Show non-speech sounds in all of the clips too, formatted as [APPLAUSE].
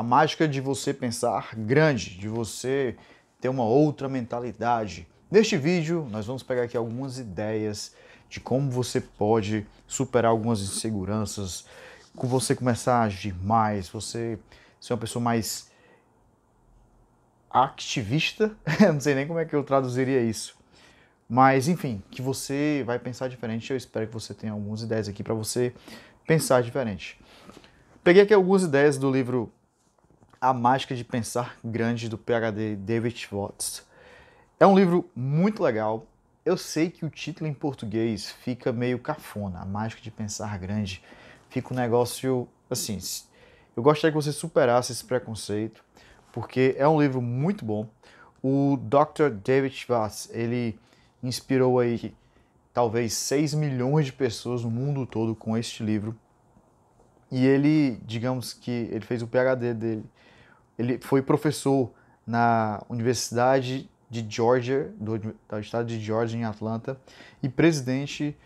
a mágica de você pensar grande, de você ter uma outra mentalidade. Neste vídeo, nós vamos pegar aqui algumas ideias de como você pode superar algumas inseguranças, com você começar a agir mais, você ser uma pessoa mais ativista. [LAUGHS] não sei nem como é que eu traduziria isso. Mas enfim, que você vai pensar diferente. Eu espero que você tenha algumas ideias aqui para você pensar diferente. Peguei aqui algumas ideias do livro a Mágica de Pensar Grande do PhD David Watts. É um livro muito legal. Eu sei que o título em português fica meio cafona, A Mágica de Pensar Grande. Fica um negócio assim. Eu gostaria que você superasse esse preconceito, porque é um livro muito bom. O Dr. David Watts, ele inspirou aí talvez 6 milhões de pessoas no mundo todo com este livro. E ele, digamos que ele fez o PhD dele ele foi professor na Universidade de Georgia, do, do estado de Georgia, em Atlanta, e presidente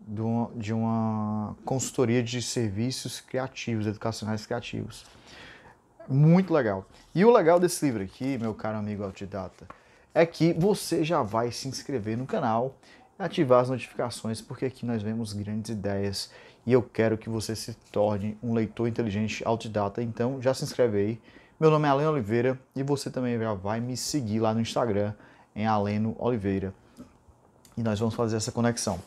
do, de uma consultoria de serviços criativos, educacionais criativos. Muito legal. E o legal desse livro aqui, meu caro amigo autodidata, é que você já vai se inscrever no canal ativar as notificações, porque aqui nós vemos grandes ideias e eu quero que você se torne um leitor inteligente autodidata. Então já se inscreve aí meu nome é Aleno Oliveira e você também já vai me seguir lá no Instagram em Aleno Oliveira. E nós vamos fazer essa conexão.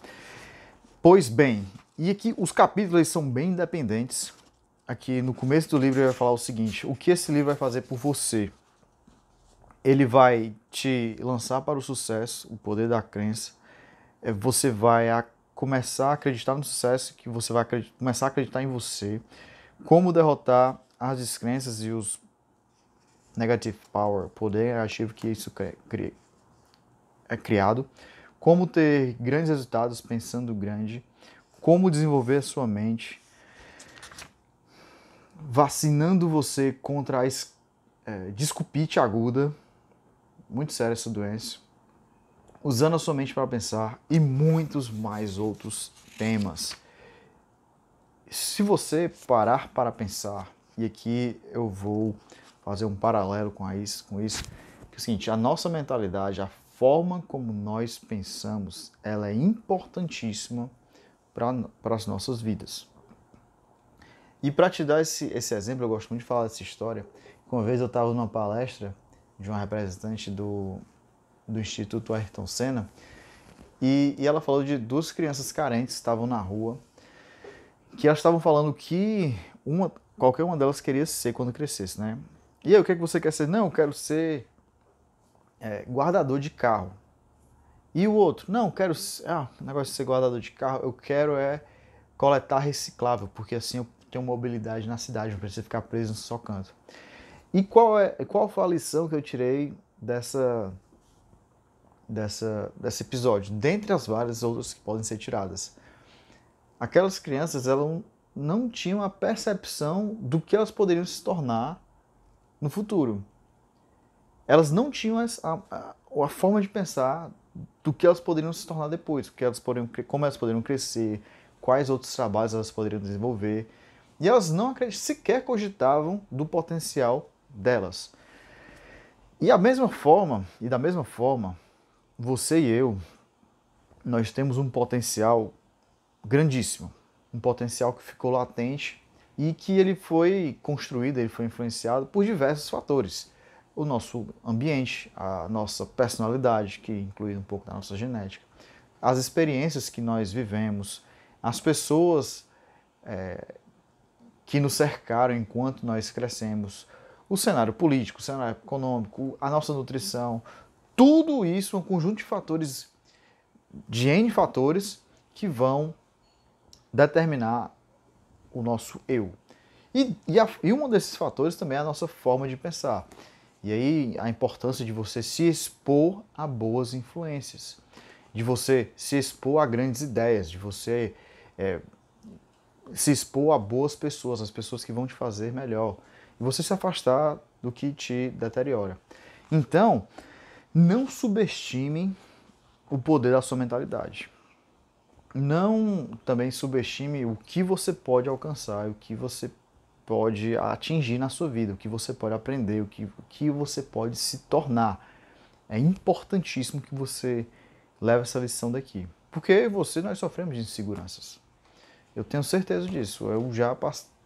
Pois bem, e aqui os capítulos são bem independentes. Aqui no começo do livro ele vai falar o seguinte: o que esse livro vai fazer por você? Ele vai te lançar para o sucesso, o poder da crença. É, você vai começar a acreditar no sucesso, que você vai começar a acreditar em você. Como derrotar as descrenças e os negative power, poder negativo que isso é criado, como ter grandes resultados pensando grande, como desenvolver sua mente, vacinando você contra a é, aguda, muito séria essa doença, usando a sua mente para pensar e muitos mais outros temas. Se você parar para pensar, e aqui eu vou fazer um paralelo com isso, com isso, que é o seguinte, a nossa mentalidade, a forma como nós pensamos, ela é importantíssima para as nossas vidas. E para te dar esse, esse exemplo, eu gosto muito de falar dessa história. Uma vez eu estava numa palestra de uma representante do, do Instituto Ayrton Senna e, e ela falou de duas crianças carentes que estavam na rua, que elas estavam falando que uma, qualquer uma delas queria ser quando crescesse, né? E aí, o que, é que você quer ser? Não, eu quero ser é, guardador de carro. E o outro? Não, eu quero. Ser, ah, negócio de ser guardador de carro, eu quero é coletar reciclável, porque assim eu tenho mobilidade na cidade, não preciso ficar preso no só canto. E qual, é, qual foi a lição que eu tirei dessa, dessa, desse episódio? Dentre as várias outras que podem ser tiradas. Aquelas crianças, elas não tinham a percepção do que elas poderiam se tornar no futuro. Elas não tinham a, a, a forma de pensar do que elas poderiam se tornar depois, que elas poderiam, como elas poderiam crescer, quais outros trabalhos elas poderiam desenvolver. E elas não sequer cogitavam do potencial delas. E mesma forma, e da mesma forma, você e eu, nós temos um potencial grandíssimo, um potencial que ficou latente e que ele foi construído, ele foi influenciado por diversos fatores. O nosso ambiente, a nossa personalidade, que inclui um pouco da nossa genética, as experiências que nós vivemos, as pessoas é, que nos cercaram enquanto nós crescemos, o cenário político, o cenário econômico, a nossa nutrição, tudo isso é um conjunto de fatores, de N fatores, que vão determinar o nosso eu. E, e, a, e, um desses fatores também é a nossa forma de pensar. E aí a importância de você se expor a boas influências, de você se expor a grandes ideias, de você é, se expor a boas pessoas, as pessoas que vão te fazer melhor, e você se afastar do que te deteriora. Então, não subestime o poder da sua mentalidade não também subestime o que você pode alcançar, o que você pode atingir na sua vida, o que você pode aprender, o que, o que você pode se tornar. É importantíssimo que você leve essa lição daqui. Porque você, nós sofremos de inseguranças. Eu tenho certeza disso. Eu já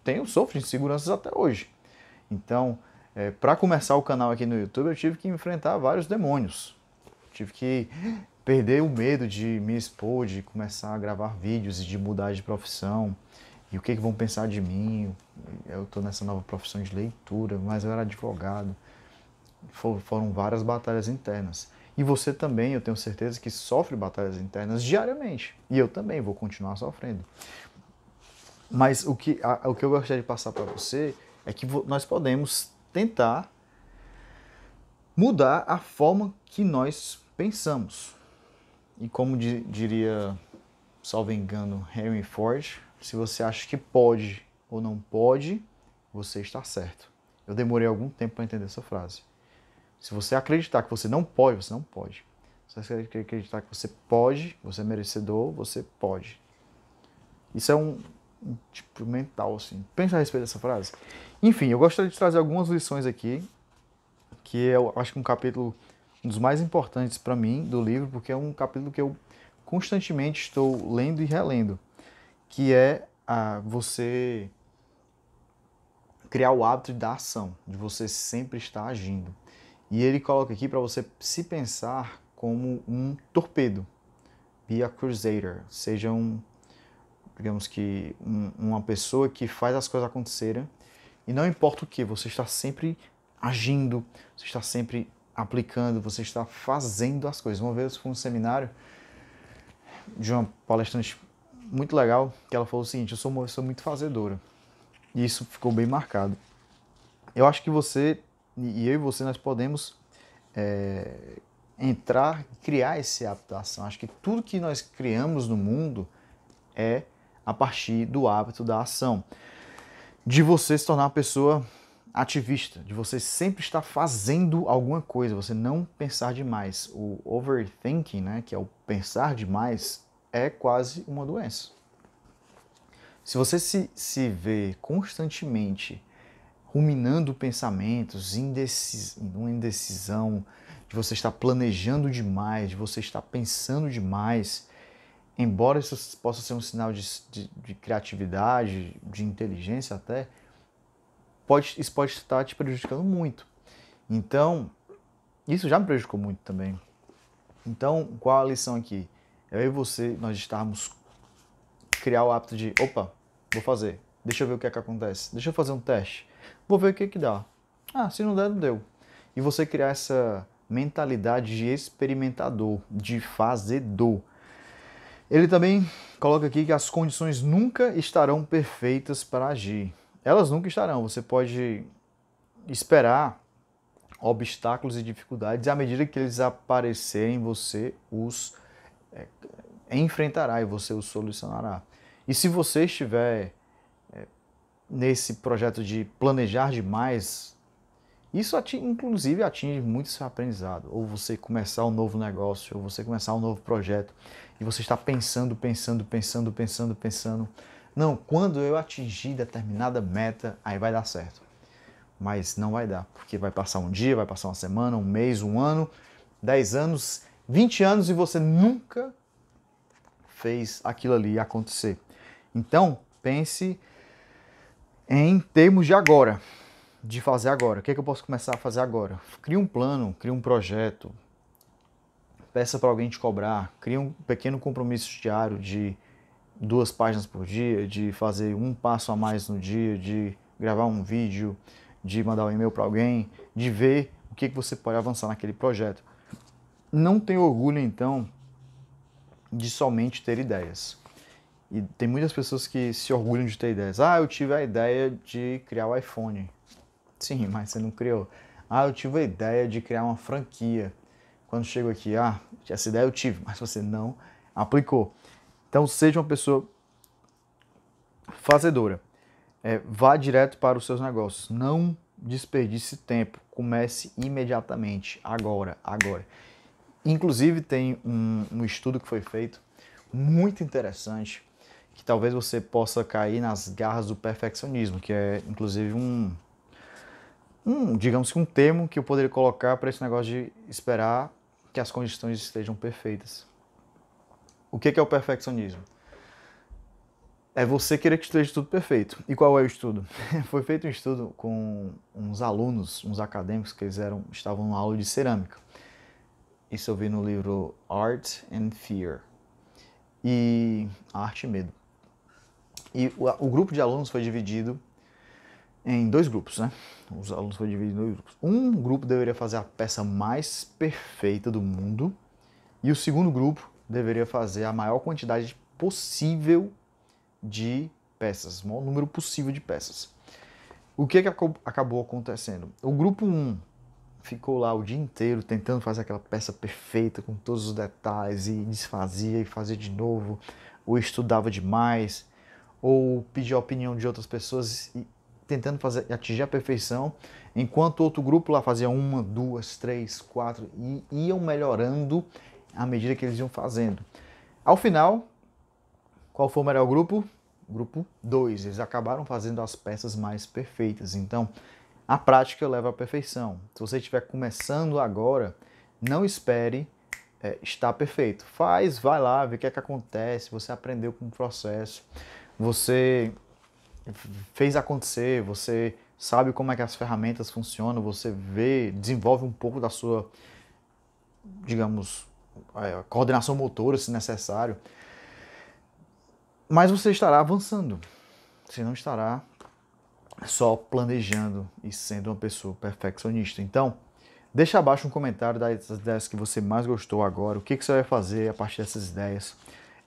tenho, sofro de inseguranças até hoje. Então, é, eh, para começar o canal aqui no YouTube, eu tive que enfrentar vários demônios. Tive que perder o medo de me expor, de começar a gravar vídeos e de mudar de profissão. E o que, que vão pensar de mim? Eu estou nessa nova profissão de leitura, mas eu era advogado. Foram várias batalhas internas. E você também, eu tenho certeza que sofre batalhas internas diariamente. E eu também vou continuar sofrendo. Mas o que, a, o que eu gostaria de passar para você é que nós podemos tentar mudar a forma que nós pensamos. E como di diria, salvo engano, Henry Ford, se você acha que pode ou não pode, você está certo. Eu demorei algum tempo para entender essa frase. Se você acreditar que você não pode, você não pode. Se você acreditar que você pode, você é merecedor, você pode. Isso é um, um tipo mental, assim. Pensa a respeito dessa frase. Enfim, eu gostaria de trazer algumas lições aqui, que eu acho que um capítulo um dos mais importantes para mim do livro, porque é um capítulo que eu constantemente estou lendo e relendo, que é a você criar o hábito da ação, de você sempre estar agindo. E ele coloca aqui para você se pensar como um torpedo, be a crusader, seja um, digamos que, um, uma pessoa que faz as coisas acontecerem e não importa o que, você está sempre agindo, você está sempre aplicando, você está fazendo as coisas. Uma vez eu fui um seminário de uma palestrante muito legal, que ela falou o seguinte, eu sou uma pessoa muito fazedora. E isso ficou bem marcado. Eu acho que você, e eu e você, nós podemos é, entrar, criar esse hábito da ação Acho que tudo que nós criamos no mundo é a partir do hábito da ação. De você se tornar uma pessoa ativista, de você sempre estar fazendo alguma coisa, você não pensar demais. O overthinking, né, que é o pensar demais, é quase uma doença. Se você se, se vê constantemente ruminando pensamentos, indecis, uma indecisão, de você estar planejando demais, de você estar pensando demais, embora isso possa ser um sinal de, de, de criatividade, de inteligência até, pode, isso pode estar te prejudicando muito. Então, isso já me prejudicou muito também. Então, qual a lição aqui? É eu e você, nós estarmos criar o hábito de, opa, vou fazer. Deixa eu ver o que é que acontece. Deixa eu fazer um teste. Vou ver o que é que dá. Ah, se não der, não deu. E você criar essa mentalidade de experimentador, de fazedor. Ele também coloca aqui que as condições nunca estarão perfeitas para agir elas nunca estarão. Você pode esperar obstáculos e dificuldades, e à medida que eles aparecerem, você os é, enfrentará e você os solucionará. E se você estiver é, nesse projeto de planejar demais, isso atinge, inclusive atinge muito seu aprendizado. Ou você começar um novo negócio, ou você começar um novo projeto, e você está pensando, pensando, pensando, pensando, pensando. pensando não, quando eu atingir determinada meta, aí vai dar certo. Mas não vai dar, porque vai passar um dia, vai passar uma semana, um mês, um ano, dez anos, vinte anos e você nunca fez aquilo ali acontecer. Então, pense em termos de agora, de fazer agora. O que, é que eu posso começar a fazer agora? Cria um plano, cria um projeto, peça para alguém te cobrar, cria um pequeno compromisso diário de duas páginas por dia, de fazer um passo a mais no dia, de gravar um vídeo, de mandar um e-mail para alguém, de ver o que, você pode avançar naquele projeto. Não tem orgulho, então, de somente ter ideias. E tem muitas pessoas que se orgulham de ter ideias. Ah, eu tive a ideia de criar o iPhone. Sim, [LAUGHS] mas você não criou. Ah, eu tive a ideia de criar uma franquia. Quando chego aqui, ah, essa ideia eu tive, mas você não aplicou. Então seja uma pessoa fazedora. É, vá direto para os seus negócios. Não desperdice tempo. Comece imediatamente, agora, agora. Inclusive tem um, um estudo que foi feito muito interessante que talvez você possa cair nas garras do perfeccionismo, que é inclusive um, um digamos que um termo que eu poderia colocar para esse negócio de esperar que as condições estejam perfeitas. O é que é o perfeccionismo? É você querer que esteja tudo perfeito. E qual é o estudo? [LAUGHS] Foi feito um estudo com uns alunos, uns acadêmicos que eles eram, estavam numa aula de cerâmica. Isso eu vi no livro Art and Fear. E Arte e Medo. E o, o grupo de alunos foi dividido em dois grupos, né? Os alunos foram divididos em dois grupos. Um grupo deveria fazer a peça mais perfeita do mundo e o segundo grupo deveria fazer a maior quantidade possível de peças, o maior número possível de peças. O que, é que acabou acontecendo? O grupo 1 ficou lá o dia inteiro tentando fazer aquela peça perfeita com todos os detalhes e desfazia e fazia de novo, ou estudava demais, ou pedia a opinião de outras pessoas e tentando fazer, atingir a perfeição, enquanto outro grupo lá fazia uma, duas, três, quatro e iam melhorando à medida que eles iam fazendo. Ao final, qual foi o melhor grupo? Grupo 2. Eles acabaram fazendo as peças mais perfeitas. Então, a prática leva à perfeição. Se você estiver começando agora, não espere é, estar perfeito. Faz, vai lá, vê o que é que acontece. Você aprendeu com o processo, você fez acontecer, você sabe como é que as ferramentas funcionam, você vê, desenvolve um pouco da sua, digamos, é, coordenação motora, se necessário. Mas você estará avançando. Você não estará só planejando e sendo uma pessoa perfeccionista. Então, deixa abaixo um comentário das ideias que você mais gostou agora, o que, que você vai fazer a partir dessas ideias.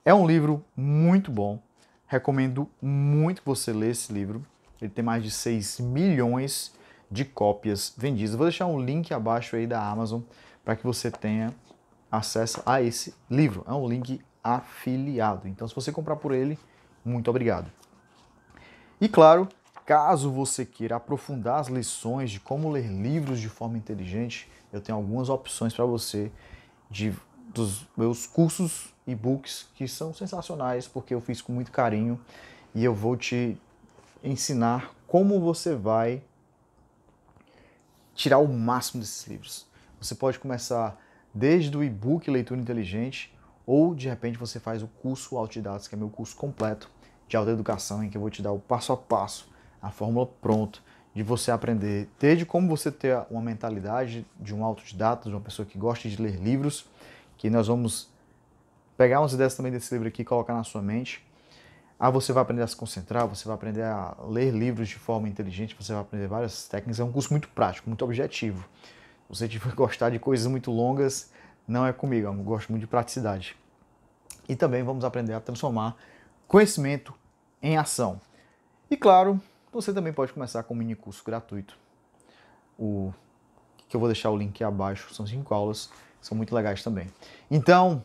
É um livro muito bom. Recomendo muito que você lê esse livro. Ele tem mais de 6 milhões de cópias vendidas. Eu vou deixar um link abaixo aí da Amazon para que você tenha acesso a esse livro. É um link afiliado. Então, se você comprar por ele, muito obrigado. E claro, caso você queira aprofundar as lições de como ler livros de forma inteligente, eu tenho algumas opções para você de, dos meus cursos e books que são sensacionais porque eu fiz com muito carinho e eu vou te ensinar como você vai tirar o máximo desses livros. Você pode começar desde o e-book Leitura Inteligente, ou de repente você faz o curso Autodidatas, que é meu curso completo de autoeducação, em que eu vou te dar o passo a passo, a fórmula pronta de você aprender, desde como você ter uma mentalidade de um autodidata, de uma pessoa que gosta de ler livros, que nós vamos pegar umas ideias também desse livro aqui e colocar na sua mente. Ah, você vai aprender a se concentrar, você vai aprender a ler livros de forma inteligente, você vai aprender várias técnicas. É um curso muito prático, muito objetivo você tiver tipo, [LAUGHS] gostar de coisas muito longas, não é comigo, eu gosto muito de praticidade. E também vamos aprender a transformar conhecimento em ação. E claro, você também pode começar com um mini curso gratuito. O que eu vou deixar o link abaixo, são cinco aulas, são muito legais também. Então,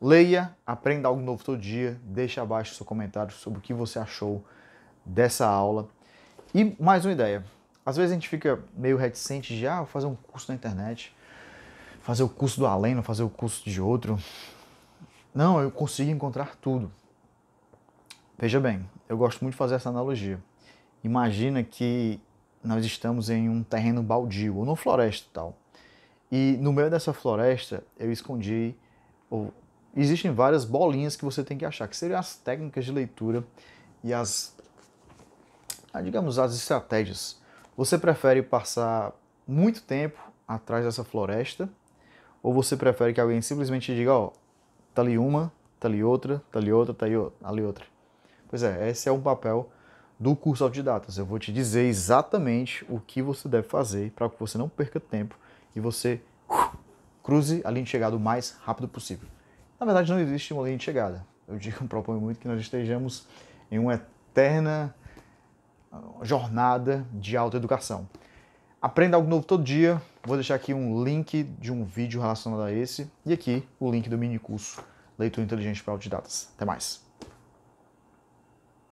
leia, aprenda algo novo todo dia, deixe abaixo seu comentário sobre o que você achou dessa aula. E mais uma ideia, às vezes a gente fica meio reticente de, ah, vou fazer um curso na internet, fazer o curso do além, não fazer o curso de outro. Não, eu consigo encontrar tudo. Veja bem, eu gosto muito de fazer essa analogia. Imagina que nós estamos em um terreno baldio, ou numa floresta e tal. E no meio dessa floresta eu escondi. Ou, existem várias bolinhas que você tem que achar, que seriam as técnicas de leitura e as. Ah, digamos, as estratégias você prefere passar muito tempo atrás dessa floresta? Ou você prefere que alguém simplesmente diga, ó, oh, tá ali uma, tá ali outra, tá ali outra, tá ali outra? Pois é, esse é o papel do curso Autodidatas. Eu vou te dizer exatamente o que você deve fazer para que você não perca tempo e você uh, cruze a linha de chegada o mais rápido possível. Na verdade, não existe uma linha de chegada. Eu digo, [LAUGHS] proponho muito que nós estejamos em uma eterna jornada de autoeducação. Aprenda algo novo todo dia. Vou deixar aqui um link de um vídeo relacionado a esse e aqui o link do mini curso Leitura Inteligente para Autodidatas. Até mais.